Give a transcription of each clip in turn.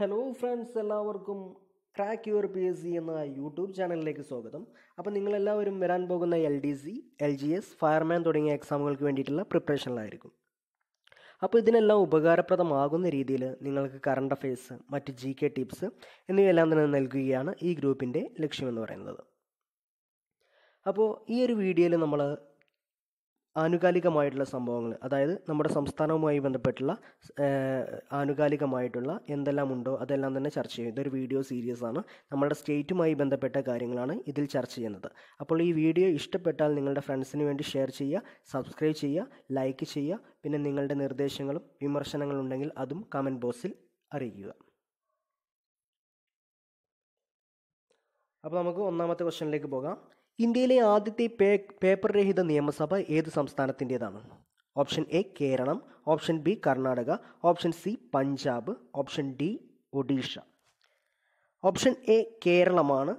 hello friends എല്ലാവർക്കും crack your P S C എന്ന YouTube ചാനലിലേക്ക് സ്വാഗതം അപ്പോൾ നിങ്ങളെല്ലാവരും വരാൻ പോകുന്ന L D C L G S fireman തുടങ്ങിയ എക്സാമുകൾക്ക് വേണ്ടിയിട്ടുള്ള പ്രിപ്പറേഷനിലായിരിക്കും അപ്പോൾ ഇതിനെല്ലാം ഉപകാരപ്രദമാകുന്ന രീതിയിൽ നിങ്ങൾക്ക് കറണ്ട് അഫയേഴ്സ് മറ്റ് ജി കെ ടിപ്സ് എന്നിവയെല്ലാം തന്നെ നൽകുകയാണ് ഈ ഗ്രൂപ്പിൻ്റെ ലക്ഷ്യമെന്ന് പറയുന്നത് അപ്പോൾ ഈ ഒരു വീഡിയോയിൽ നമ്മൾ ആനുകാലികമായിട്ടുള്ള സംഭവങ്ങൾ അതായത് നമ്മുടെ സംസ്ഥാനവുമായി ബന്ധപ്പെട്ടുള്ള ആനുകാലികമായിട്ടുള്ള എന്തെല്ലാം ഉണ്ടോ അതെല്ലാം തന്നെ ചർച്ച ചെയ്യും ഇതൊരു വീഡിയോ സീരീസ് ആണ് നമ്മുടെ സ്റ്റേറ്റുമായി ബന്ധപ്പെട്ട കാര്യങ്ങളാണ് ഇതിൽ ചർച്ച ചെയ്യുന്നത് അപ്പോൾ ഈ വീഡിയോ ഇഷ്ടപ്പെട്ടാൽ നിങ്ങളുടെ ഫ്രണ്ട്സിന് വേണ്ടി ഷെയർ ചെയ്യുക സബ്സ്ക്രൈബ് ചെയ്യുക ലൈക്ക് ചെയ്യുക പിന്നെ നിങ്ങളുടെ നിർദ്ദേശങ്ങളും വിമർശനങ്ങളും ഉണ്ടെങ്കിൽ അതും കമൻറ്റ് ബോക്സിൽ അറിയിക്കുക അപ്പോൾ നമുക്ക് ഒന്നാമത്തെ ക്വസ്റ്റ്യനിലേക്ക് പോകാം ഇന്ത്യയിലെ ആദ്യത്തെ പേ പേപ്പർ രഹിത നിയമസഭ ഏത് സംസ്ഥാനത്തിൻ്റേതാണ് option A Keralam option B Karnataka option C Punjab option D Odisha option A കേരളമാണ്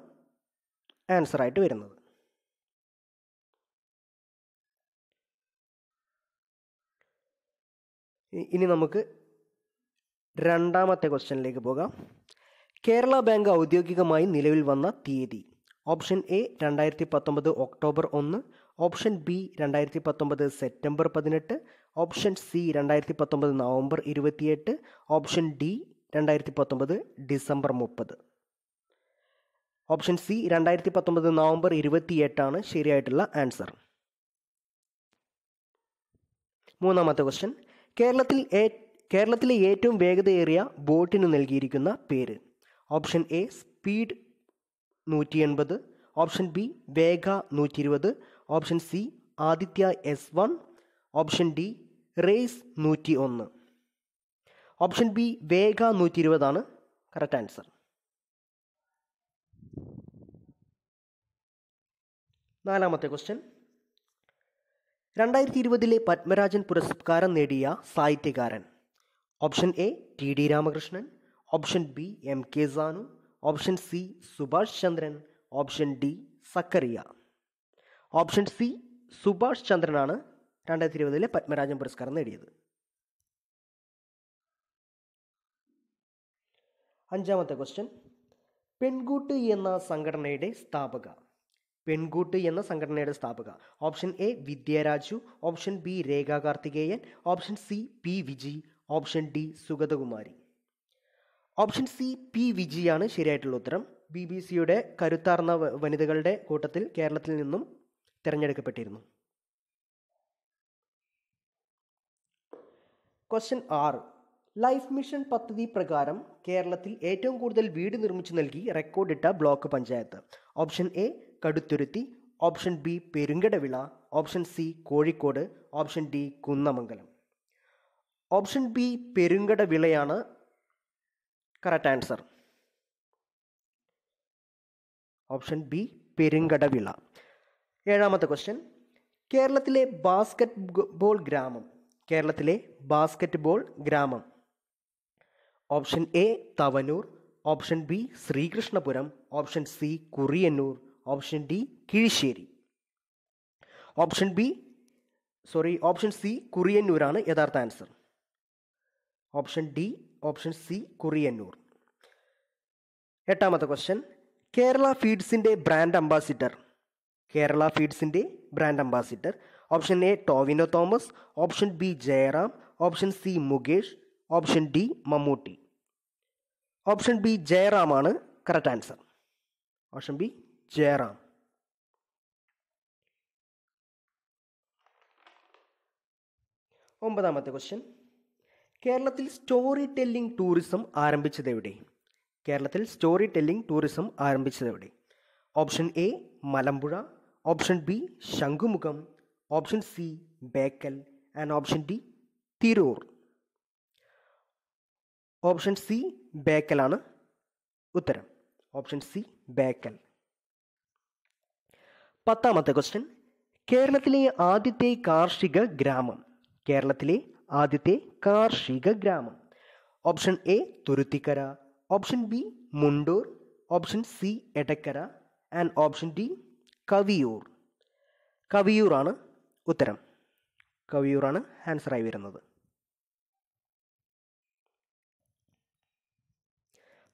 ആൻസറായിട്ട് വരുന്നത് ഇനി നമുക്ക് രണ്ടാമത്തെ ക്വസ്റ്റ്യനിലേക്ക് പോകാം കേരള ബാങ്ക് ഔദ്യോഗികമായി നിലവിൽ വന്ന തീയതി ഓപ്ഷൻ എ രണ്ടായിരത്തി പത്തൊമ്പത് ഒക്ടോബർ ഒന്ന് ഓപ്ഷൻ ബി രണ്ടായിരത്തി പത്തൊമ്പത് സെപ്റ്റംബർ പതിനെട്ട് ഓപ്ഷൻ സി രണ്ടായിരത്തി പത്തൊമ്പത് നവംബർ ഇരുപത്തിയെട്ട് ഓപ്ഷൻ ഡി രണ്ടായിരത്തി പത്തൊമ്പത് ഡിസംബർ മുപ്പത് ഓപ്ഷൻ സി രണ്ടായിരത്തി പത്തൊമ്പത് നവംബർ ഇരുപത്തിയെട്ടാണ് ശരിയായിട്ടുള്ള ആൻസർ മൂന്നാമത്തെ ക്വസ്റ്റ്യൻ കേരളത്തിൽ കേരളത്തിലെ ഏറ്റവും വേഗതയേറിയ ബോട്ടിന് നൽകിയിരിക്കുന്ന പേര് ഓപ്ഷൻ എ സ്പീഡ് നൂറ്റി എൺപത് ഓപ്ഷൻ ബി വേഗ നൂറ്റി ഇരുപത് option C Aditya S one option D race നൂറ്റി ഒന്ന് ഓപ്ഷൻ ബി വേഗ നൂറ്റി ഇരുപതാണ് കറക്റ്റ് ആൻസർ നാലാമത്തെ ക്വസ്റ്റ്യൻ രണ്ടായിരത്തി ഇരുപതിലെ പത്മരാജൻ പുരസ്കാരം നേടിയ സാഹിത്യകാരൻ option A T D Ramakrishnan option B M K Sanu option C Subhash Chandran option D Zacharia option C Subhash ചന്ദ്രനാണ് രണ്ടായിരത്തി ഇരുപതിലെ പത്മരാജൻ പുരസ്കാരം നേടിയത് അഞ്ചാമത്തെ ക്വസ്റ്റ്യൻ പെൺകൂട്ട് എന്ന സംഘടനയുടെ സ്ഥാപക പെൺകൂട്ട് എന്ന സംഘടനയുടെ സ്ഥാപക option A Vidyaraju option B Rekha Karthikeyan option C P Viji option D Sugathakumari option C P വിജിയാണ് ശരിയായിട്ടുള്ള ഉത്തരം ബി ബി സിയുടെ കരുത്താർന്ന വനിതകളുടെ കൂട്ടത്തിൽ കേരളത്തിൽ നിന്നും തിരഞ്ഞെടുക്കപ്പെട്ടിരുന്നു ക്വസ്റ്റ്യൻ ആറ് ലൈഫ് മിഷൻ പദ്ധതി പ്രകാരം കേരളത്തിൽ ഏറ്റവും കൂടുതൽ വീട് നിർമ്മിച്ചു നൽകി റെക്കോർഡിട്ട block panchayat option A Kaduthuruthy option B Perumkadavila option C Kozhikode option D Kunnamangalam option B പെരുങ്കടവിളയാണ് correct answer option B Perumkadavila ഏഴാമത്തെ ക്വസ്റ്റ്യൻ കേരളത്തിലെ ബാസ്ക്കറ്റ് ബോൾ ഗ്രാമം കേരളത്തിലെ ബാസ്ക്കറ്റ് ബോൾ ഗ്രാമം option A Thavanur option B Sreekrishnapuram option C Kuriyannoor option D Kizhissery option B sorry option C കുറിയന്നൂരാണ് യഥാർത്ഥ answer option D option C Kuriyannoor എട്ടാമത്തെ question Kerala ഫീഡ്സിൻ്റെ ബ്രാൻഡ് അംബാസിഡർ കേരള ഫീഡ്സിൻ്റെ brand ambassador option A Tovino Thomas option B Jayaram option C Mukesh option D Mammootty option B ജയറാമാണ് correct answer option B Jayaram ഒമ്പതാമത്തെ question കേരളത്തിൽ story telling tourism ആരംഭിച്ചത് എവിടെ കേരളത്തിൽ സ്റ്റോറി ടെല്ലിംഗ് ടൂറിസം ആരംഭിച്ചത് എവിടെ option A Malampuzha option B Shankhumukham option C Bekal and option D Tirur option C ബേക്കലാണ് ഉത്തരം ഓപ്ഷൻ സി ബേക്കൽ പത്താമത്തെ ക്വസ്റ്റ്യൻ കേരളത്തിലെ ആദ്യത്തെ കാർഷിക ഗ്രാമം കേരളത്തിലെ ആദ്യത്തെ കാർഷിക ഗ്രാമം option A Thuruthikkara option B Mundur option C Edakkara and option D Kaviyoor കവിയൂറാണ് ഉത്തരം കവിയൂറാണ് ആൻസറായി വരുന്നത്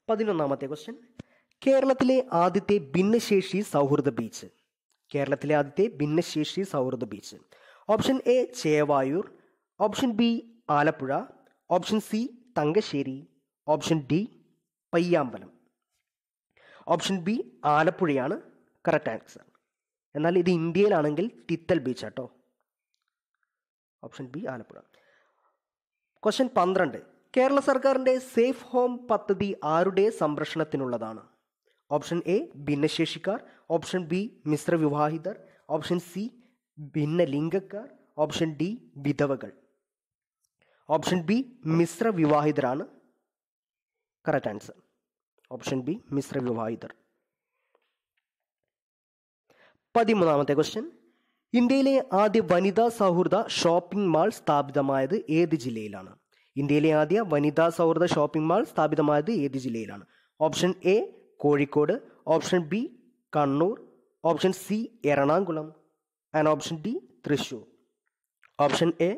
പതിനൊന്നാമത്തെ ക്വസ്റ്റ്യൻ കേരളത്തിലെ ആദ്യത്തെ ഭിന്നശേഷി സൗഹൃദ ബീച്ച് കേരളത്തിലെ ആദ്യത്തെ ഭിന്നശേഷി സൗഹൃദ beach option A Chevayur option B Alappuzha option C Thankassery option D Payyambalam option B ആലപ്പുഴയാണ് കറക്റ്റ് ആൻസർ എന്നാൽ ഇത് ഇന്ത്യയിലാണെങ്കിൽ തിത്തൽ ബീച്ച് കേട്ടോ ഓപ്ഷൻ ബി ആലപ്പുഴ ക്വസ്റ്റ്യൻ പന്ത്രണ്ട് കേരള സർക്കാരിൻ്റെ സേഫ് ഹോം പദ്ധതി ആരുടെ സംരക്ഷണത്തിനുള്ളതാണ് ഓപ്ഷൻ എ ഭിന്നശേഷിക്കാർ ഓപ്ഷൻ ബി മിശ്ര വിവാഹിതർ ഓപ്ഷൻ സി ഭിന്നലിംഗക്കാർ ഓപ്ഷൻ ഡി വിധവകൾ ഓപ്ഷൻ ബി മിശ്ര വിവാഹിതരാണ് കറക്റ്റ് ആൻസർ ഓപ്ഷൻ ബി മിശ്ര വിവാഹിതർ പതിമൂന്നാമത്തെ ക്വസ്റ്റ്യൻ ഇന്ത്യയിലെ ആദ്യ വനിതാ സൗഹൃദ ഷോപ്പിംഗ് മാൾ സ്ഥാപിതമായത് ഏത് ജില്ലയിലാണ് ഇന്ത്യയിലെ ആദ്യ വനിതാ സൗഹൃദ ഷോപ്പിംഗ് മാൾ സ്ഥാപിതമായത് ഏത് ജില്ലയിലാണ് option A Kozhikode option B Kannur option C Ernakulam and option D Thrissur option A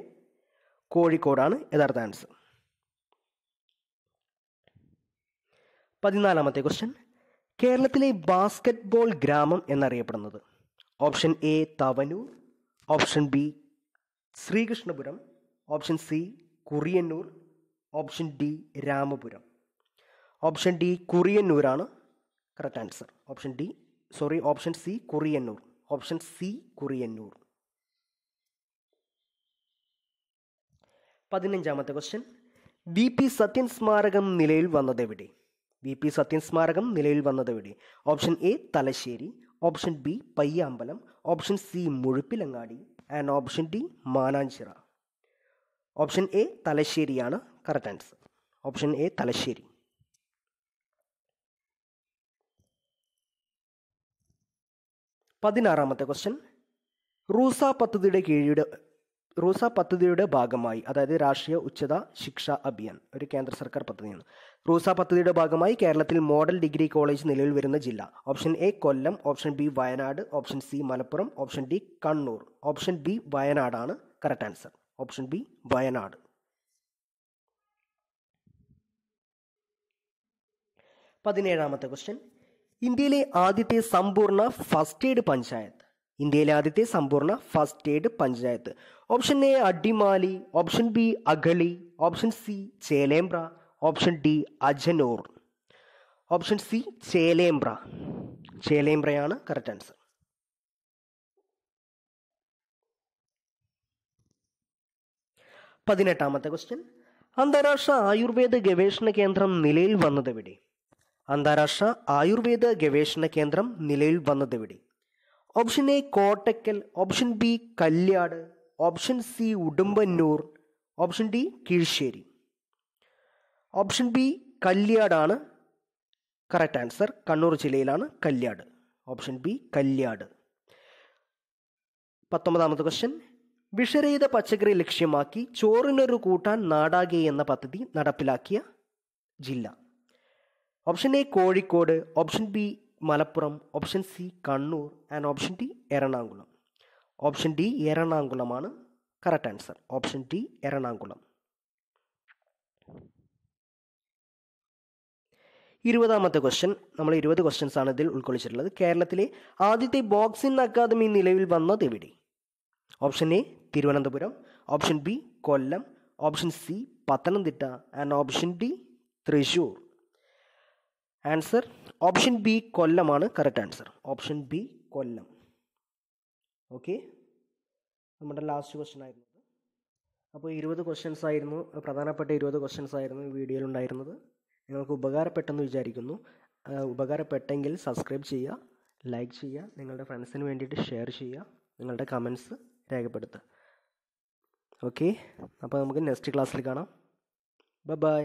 കോഴിക്കോടാണ് യഥാർത്ഥ ആൻസർ പതിനാലാമത്തെ ക്വസ്റ്റ്യൻ കേരളത്തിലെ ബാസ്കറ്റ്ബോൾ ഗ്രാമം എന്നറിയപ്പെടുന്നത് option A Thavanur option B Sreekrishnapuram option C Kuriyannoor option D Ramapuram option D കുറിയന്നൂരാണ് correct answer option D sorry option C Kuriyannoor option C Kuriyannoor പതിനഞ്ചാമത്തെ question V P Sathyan സ്മാരകം നിലയിൽ വന്നതെവിടെ വി പി സത്യൻ സ്മാരകം നിലയിൽ വന്നതെവിടെ option A Thalassery option B Payyambalam option C Muzhappilangad and option D Mananchira option A തലശ്ശേരിയാണ് correct answer option A Thalassery പതിനാറാമത്തെ question RUSA പദ്ധതിയുടെ കീഴിയുടെ റോസ പദ്ധതിയുടെ ഭാഗമായി അതായത് രാഷ്ട്രീയ ഉച്ചത ശിക്ഷ അഭിയാൻ ഒരു കേന്ദ്ര സർക്കാർ പദ്ധതിയാണ് റോസ പദ്ധതിയുടെ ഭാഗമായി കേരളത്തിൽ മോഡൽ ഡിഗ്രി കോളേജ് നിലവിൽ വരുന്ന ജില്ല option A Kollam option B Wayanad option C Malappuram option D Kannur option B വയനാടാണ് correct answer option B Wayanad പതിനേഴാമത്തെ ക്വസ്റ്റ്യൻ ഇന്ത്യയിലെ ആദ്യത്തെ സമ്പൂർണ്ണ ഫസ്റ്റ് എയ്ഡ് പഞ്ചായത്ത് ഇന്ത്യയിലെ ആദ്യത്തെ സമ്പൂർണ്ണ first aid panchayat option A Adimali option B Agali option C Chelembra option D Ajanur option C Chelembra ചേലേമ്പ്രയാണ് കറക്റ്റ് ആൻസർ പതിനെട്ടാമത്തെ ക്വസ്റ്റ്യൻ അന്താരാഷ്ട്ര ആയുർവേദ ഗവേഷണ കേന്ദ്രം നിലയിൽ വന്നതെവിടെ അന്താരാഷ്ട്ര ആയുർവേദ ഗവേഷണ കേന്ദ്രം നിലയിൽ വന്നതെവിടെ option A Kottakkal option B Kalliad option C Udumbannoor option D Keezhissery option B കല്യാടാണ് കറക്റ്റ് ആൻസർ കണ്ണൂർ ജില്ലയിലാണ് കല്യാട് ഓപ്ഷൻ ബി കല്യാട് പത്തൊമ്പതാമത്തെ ക്വസ്റ്റ്യൻ വിഷരഹിത പച്ചക്കറി ലക്ഷ്യമാക്കി ചോറിനൊരു കൂട്ടാൻ നാടാകെ എന്ന പദ്ധതി നടപ്പിലാക്കിയ ജില്ല option A Kozhikode option B Malappuram option C Kannur and option D Ernakulam option D എറണാകുളമാണ് correct answer option D Ernakulam ഇരുപതാമത്തെ ക്വസ്റ്റ്യൻ നമ്മൾ ഇരുപത് ക്വസ്റ്റ്യൻസ് ആണ് ഇതിൽ ഉൾക്കൊള്ളിച്ചിട്ടുള്ളത് കേരളത്തിലെ ആദ്യത്തെ ബോക്സിംഗ് അക്കാദമി നിലവിൽ വന്നത് എവിടെ option A Thiruvananthapuram option B Kollam option C Pathanamthitta and option D Thrissur answer option B കൊല്ലമാണ് correct answer option B Kollam okay നമ്മുടെ ലാസ്റ്റ് ക്വസ്റ്റൻ ആയിരുന്നു അപ്പോൾ ഇരുപത് ക്വസ്റ്റ്യൻസ് ആയിരുന്നു പ്രധാനപ്പെട്ട ഇരുപത് ക്വസ്റ്റ്യൻസ് ആയിരുന്നു ഈ വീഡിയോയിൽ ഉണ്ടായിരുന്നത് നിങ്ങൾക്ക് ഉപകാരപ്പെട്ടെന്ന് വിചാരിക്കുന്നു ഉപകാരപ്പെട്ടെങ്കിൽ സബ്സ്ക്രൈബ് ചെയ്യുക ലൈക്ക് ചെയ്യുക നിങ്ങളുടെ ഫ്രണ്ട്സിന് വേണ്ടിയിട്ട് ഷെയർ ചെയ്യുക നിങ്ങളുടെ കമൻസ് രേഖപ്പെടുത്തുക ഓക്കെ അപ്പോൾ നമുക്ക് നെക്സ്റ്റ് ക്ലാസ്സിൽ കാണാം ബൈ ബൈ